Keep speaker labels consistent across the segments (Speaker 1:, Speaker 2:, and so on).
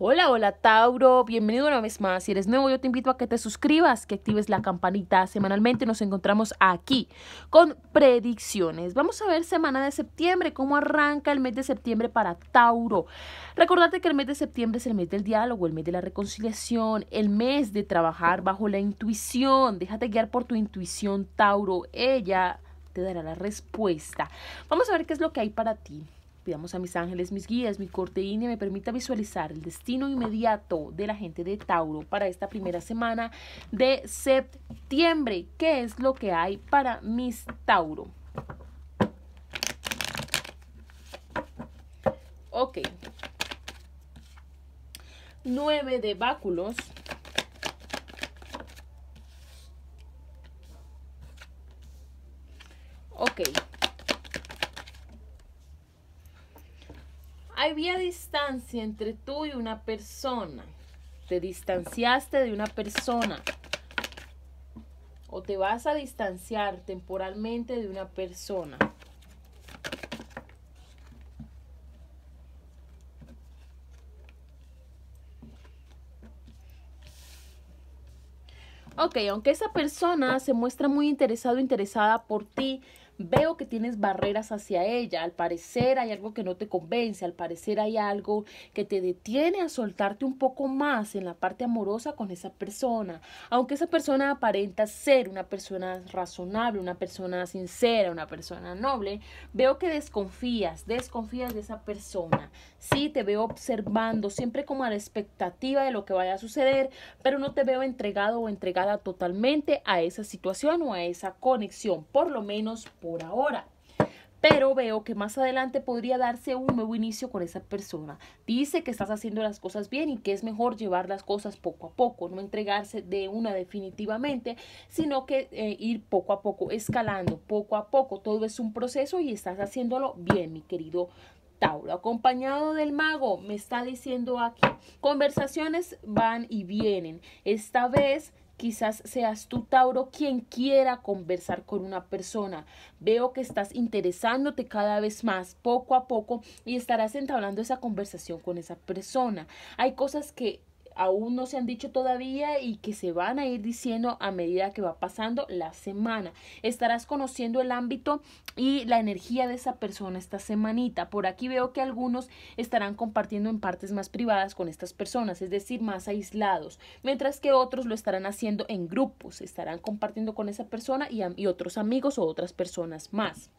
Speaker 1: Hola, hola Tauro, bienvenido una vez más. Si eres nuevo, yo te invito a que te suscribas, que actives la campanita semanalmente. Nos encontramos aquí con predicciones. Vamos a ver semana de septiembre, cómo arranca el mes de septiembre para Tauro. Recordate que el mes de septiembre es el mes del diálogo, el mes de la reconciliación, el mes de trabajar bajo la intuición. Déjate guiar por tu intuición, Tauro. Ella te dará la respuesta. Vamos a ver qué es lo que hay para ti. Pidamos a mis ángeles, mis guías, mi corte me permita visualizar el destino inmediato de la gente de Tauro para esta primera semana de septiembre. ¿Qué es lo que hay para mis Tauro? Ok. 9 de báculos. había distancia entre tú y una persona. Te distanciaste de una persona. O te vas a distanciar temporalmente de una persona. Ok, aunque esa persona se muestra muy interesado interesada por ti, Veo que tienes barreras hacia ella, al parecer hay algo que no te convence, al parecer hay algo que te detiene a soltarte un poco más en la parte amorosa con esa persona, aunque esa persona aparenta ser una persona razonable, una persona sincera, una persona noble, veo que desconfías, desconfías de esa persona. Sí, te veo observando, siempre como a la expectativa de lo que vaya a suceder, pero no te veo entregado o entregada totalmente a esa situación o a esa conexión, por lo menos por ahora. Pero veo que más adelante podría darse un nuevo inicio con esa persona. Dice que estás haciendo las cosas bien y que es mejor llevar las cosas poco a poco, no entregarse de una definitivamente, sino que eh, ir poco a poco, escalando poco a poco. Todo es un proceso y estás haciéndolo bien, mi querido Tauro, acompañado del mago, me está diciendo aquí, conversaciones van y vienen. Esta vez Quizás seas tú, Tauro, quien quiera conversar con una persona. Veo que estás interesándote cada vez más, poco a poco, y estarás entablando esa conversación con esa persona. Hay cosas que aún no se han dicho todavía y que se van a ir diciendo a medida que va pasando la semana. Estarás conociendo el ámbito y la energía de esa persona esta semanita. Por aquí veo que algunos estarán compartiendo en partes más privadas con estas personas, es decir, más aislados, mientras que otros lo estarán haciendo en grupos, estarán compartiendo con esa persona y, y otros amigos o otras personas más.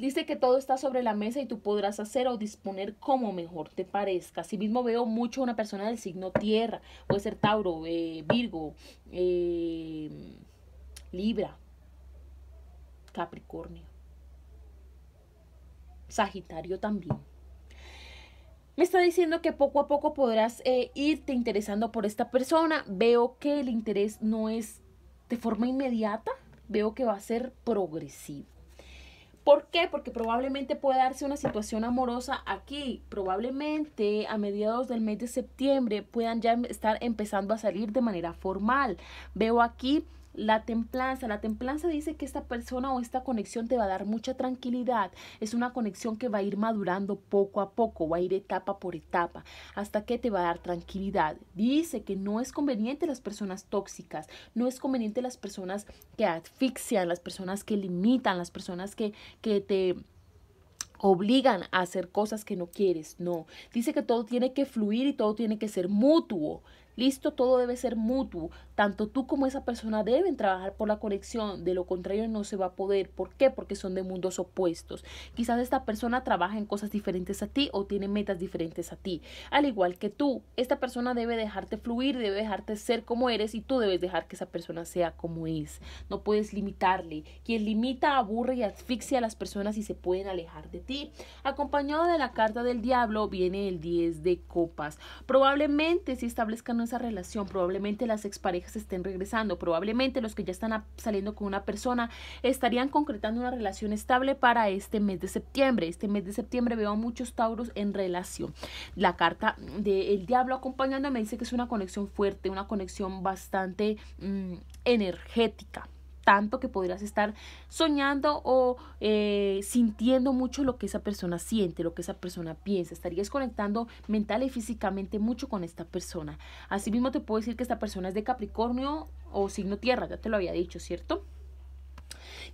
Speaker 1: Dice que todo está sobre la mesa y tú podrás hacer o disponer como mejor te parezca. Asimismo veo mucho una persona del signo tierra. Puede ser Tauro, eh, Virgo, eh, Libra, Capricornio, Sagitario también. Me está diciendo que poco a poco podrás eh, irte interesando por esta persona. Veo que el interés no es de forma inmediata, veo que va a ser progresivo. ¿Por qué? Porque probablemente puede darse una situación amorosa aquí. Probablemente a mediados del mes de septiembre puedan ya em, estar empezando a salir de manera formal. Veo aquí la templanza, la templanza dice que esta persona o esta conexión te va a dar mucha tranquilidad. Es una conexión que va a ir madurando poco a poco, va a ir etapa por etapa, hasta que te va a dar tranquilidad. Dice que no es conveniente las personas tóxicas, no es conveniente las personas que asfixian, las personas que limitan, las personas que, que te obligan a hacer cosas que no quieres, no. Dice que todo tiene que fluir y todo tiene que ser mutuo. Listo, todo debe ser mutuo. Tanto tú como esa persona deben trabajar por la conexión. De lo contrario no se va a poder. ¿Por qué? Porque son de mundos opuestos. Quizás esta persona trabaja en cosas diferentes a ti o tiene metas diferentes a ti. Al igual que tú, esta persona debe dejarte fluir, debe dejarte ser como eres y tú debes dejar que esa persona sea como es. No puedes limitarle. Quien limita, aburre y asfixia a las personas y se pueden alejar de ti. Acompañado de la carta del diablo viene el 10 de copas. Probablemente si establezcan esa relación, probablemente las exparejas estén regresando, probablemente los que ya están saliendo con una persona estarían concretando una relación estable para este mes de septiembre. Este mes de septiembre veo a muchos Tauros en relación. La carta del diablo acompañándome me dice que es una conexión fuerte, una conexión bastante mm, energética tanto que podrías estar soñando o eh, sintiendo mucho lo que esa persona siente, lo que esa persona piensa. Estarías conectando mental y físicamente mucho con esta persona. Asimismo, te puedo decir que esta persona es de Capricornio o signo tierra, ya te lo había dicho, ¿cierto?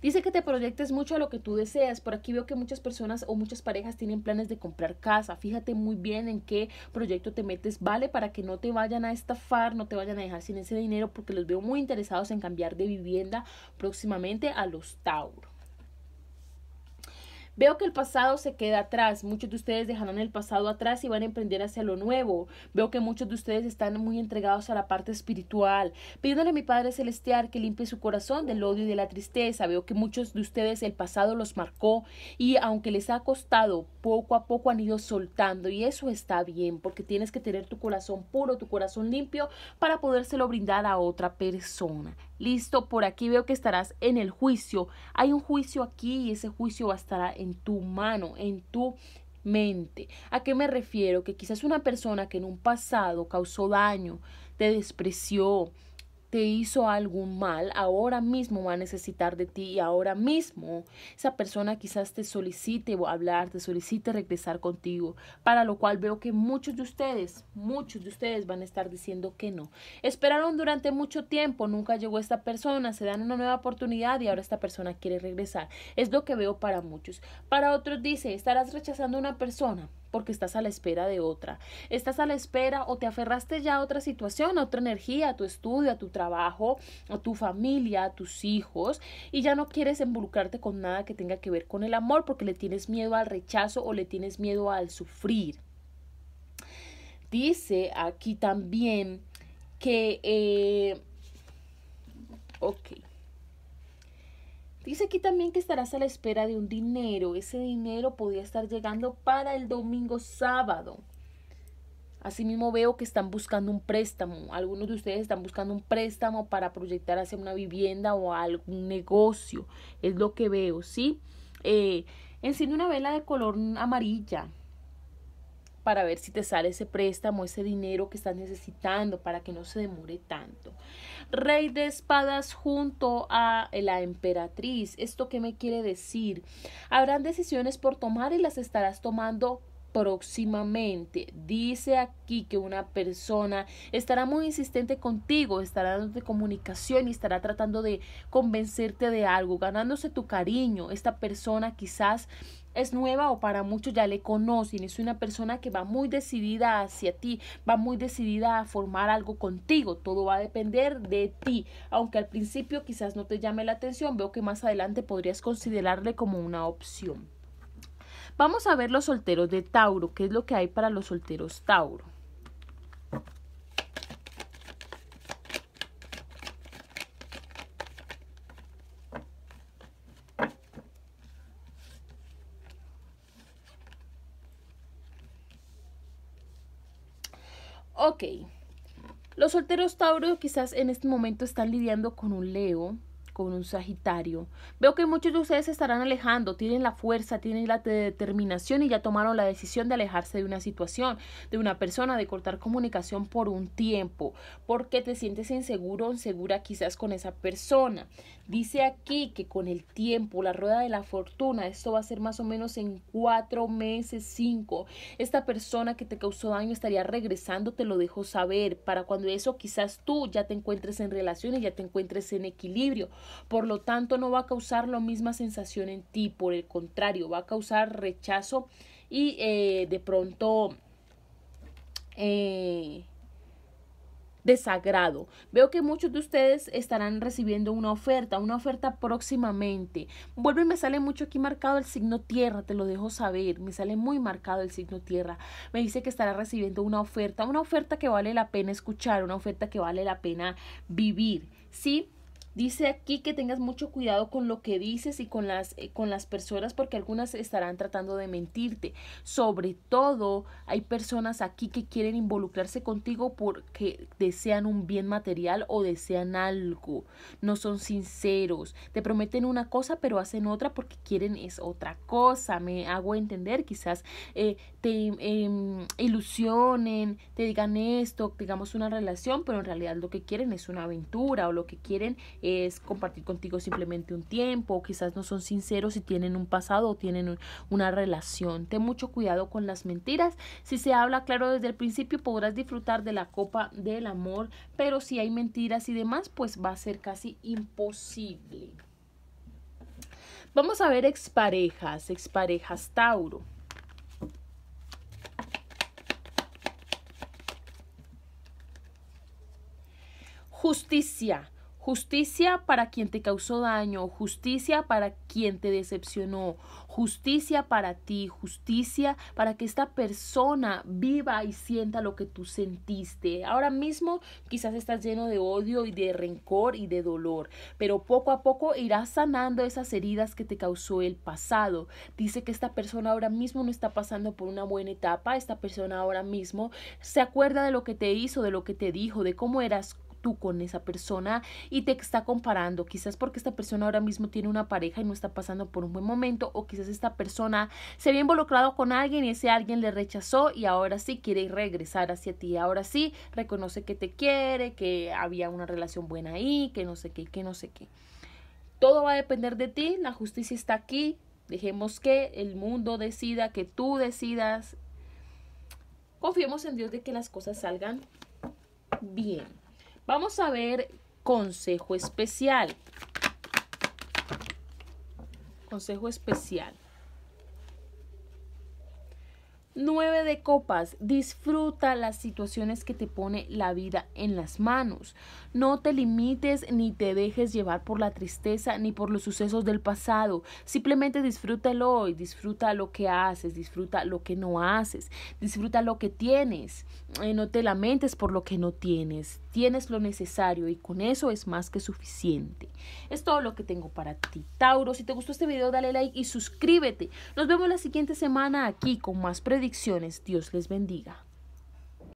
Speaker 1: Dice que te proyectes mucho a lo que tú deseas. Por aquí veo que muchas personas o muchas parejas tienen planes de comprar casa. Fíjate muy bien en qué proyecto te metes, ¿vale? Para que no te vayan a estafar, no te vayan a dejar sin ese dinero, porque los veo muy interesados en cambiar de vivienda próximamente a los Tauros. Veo que el pasado se queda atrás. Muchos de ustedes dejarán el pasado atrás y van a emprender hacia lo nuevo. Veo que muchos de ustedes están muy entregados a la parte espiritual, pidiéndole a mi Padre Celestial que limpie su corazón del odio y de la tristeza. Veo que muchos de ustedes el pasado los marcó y aunque les ha costado, poco a poco han ido soltando y eso está bien porque tienes que tener tu corazón puro, tu corazón limpio para podérselo brindar a otra persona. Listo, por aquí veo que estarás en el juicio. Hay un juicio aquí y ese juicio estar en tu mano, en tu mente. ¿A qué me refiero? Que quizás una persona que en un pasado causó daño, te despreció, te hizo algún mal, ahora mismo va a necesitar de ti y ahora mismo esa persona quizás te solicite hablar, te solicite regresar contigo, para lo cual veo que muchos de ustedes, muchos de ustedes van a estar diciendo que no. Esperaron durante mucho tiempo, nunca llegó esta persona, se dan una nueva oportunidad y ahora esta persona quiere regresar. Es lo que veo para muchos. Para otros dice, estarás rechazando a una persona porque estás a la espera de otra. Estás a la espera o te aferraste ya a otra situación, a otra energía, a tu estudio, a tu trabajo, a tu familia, a tus hijos, y ya no quieres involucrarte con nada que tenga que ver con el amor porque le tienes miedo al rechazo o le tienes miedo al sufrir. Dice aquí también que... Eh, ok. Dice aquí también que estarás a la espera de un dinero. Ese dinero podría estar llegando para el domingo sábado. Asimismo veo que están buscando un préstamo. Algunos de ustedes están buscando un préstamo para proyectar hacia una vivienda o algún negocio. Es lo que veo, ¿sí? Eh, una vela de color amarilla para ver si te sale ese préstamo, ese dinero que estás necesitando para que no se demore tanto. Rey de espadas junto a la emperatriz. ¿Esto qué me quiere decir? Habrán decisiones por tomar y las estarás tomando próximamente. Dice aquí que una persona estará muy insistente contigo, estará dándote comunicación y estará tratando de convencerte de algo, ganándose tu cariño. Esta persona quizás es nueva o para muchos ya le conocen. Es una persona que va muy decidida hacia ti, va muy decidida a formar algo contigo. Todo va a depender de ti. Aunque al principio quizás no te llame la atención, veo que más adelante podrías considerarle como una opción. Vamos a ver los solteros de Tauro, qué es lo que hay para los solteros Tauro. Ok, los solteros Tauro quizás en este momento están lidiando con un Leo, con un Sagitario. Veo que muchos de ustedes se estarán alejando, tienen la fuerza, tienen la determinación y ya tomaron la decisión de alejarse de una situación, de una persona, de cortar comunicación por un tiempo, porque te sientes inseguro o insegura quizás con esa persona. Dice aquí que con el tiempo, la rueda de la fortuna, esto va a ser más o menos en cuatro meses, cinco. Esta persona que te causó daño estaría regresando, te lo dejo saber, para cuando eso quizás tú ya te encuentres en relaciones, ya te encuentres en equilibrio, por lo tanto, no va a causar la misma sensación en ti, por el contrario, va a causar rechazo y eh, de pronto... Eh, desagrado. Veo que muchos de ustedes estarán recibiendo una oferta, una oferta próximamente. Vuelve y me sale mucho aquí marcado el signo tierra, te lo dejo saber, me sale muy marcado el signo tierra. Me dice que estará recibiendo una oferta, una oferta que vale la pena escuchar, una oferta que vale la pena vivir, ¿sí? Dice aquí que tengas mucho cuidado con lo que dices y con las, eh, con las personas porque algunas estarán tratando de mentirte. Sobre todo hay personas aquí que quieren involucrarse contigo porque desean un bien material o desean algo. No son sinceros. Te prometen una cosa pero hacen otra porque quieren es otra cosa. Me hago entender. Quizás eh, te em, ilusionen, te digan esto, digamos una relación, pero en realidad lo que quieren es una aventura o lo que quieren es es compartir contigo simplemente un tiempo, quizás no son sinceros si tienen un pasado o tienen una relación. Ten mucho cuidado con las mentiras. Si se habla claro desde el principio, podrás disfrutar de la copa del amor, pero si hay mentiras y demás, pues va a ser casi imposible. Vamos a ver exparejas, exparejas Tauro. Justicia. Justicia para quien te causó daño, justicia para quien te decepcionó, justicia para ti, justicia para que esta persona viva y sienta lo que tú sentiste. Ahora mismo quizás estás lleno de odio y de rencor y de dolor, pero poco a poco irás sanando esas heridas que te causó el pasado. Dice que esta persona ahora mismo no está pasando por una buena etapa, esta persona ahora mismo se acuerda de lo que te hizo, de lo que te dijo, de cómo eras con esa persona y te está comparando, quizás porque esta persona ahora mismo tiene una pareja y no está pasando por un buen momento o quizás esta persona se había involucrado con alguien y ese alguien le rechazó y ahora sí quiere regresar hacia ti, ahora sí reconoce que te quiere, que había una relación buena ahí, que no sé qué, que no sé qué. Todo va a depender de ti, la justicia está aquí, dejemos que el mundo decida, que tú decidas. Confiemos en Dios de que las cosas salgan bien. Vamos a ver consejo especial. Consejo especial. Nueve de copas. Disfruta las situaciones que te pone la vida en las manos. No te limites ni te dejes llevar por la tristeza ni por los sucesos del pasado. Simplemente disfrútalo hoy, disfruta lo que haces, disfruta lo que no haces, disfruta lo que tienes. Eh, no te lamentes por lo que no tienes tienes lo necesario y con eso es más que suficiente. Es todo lo que tengo para ti, Tauro. Si te gustó este video, dale like y suscríbete. Nos vemos la siguiente semana aquí con más predicciones. Dios les bendiga.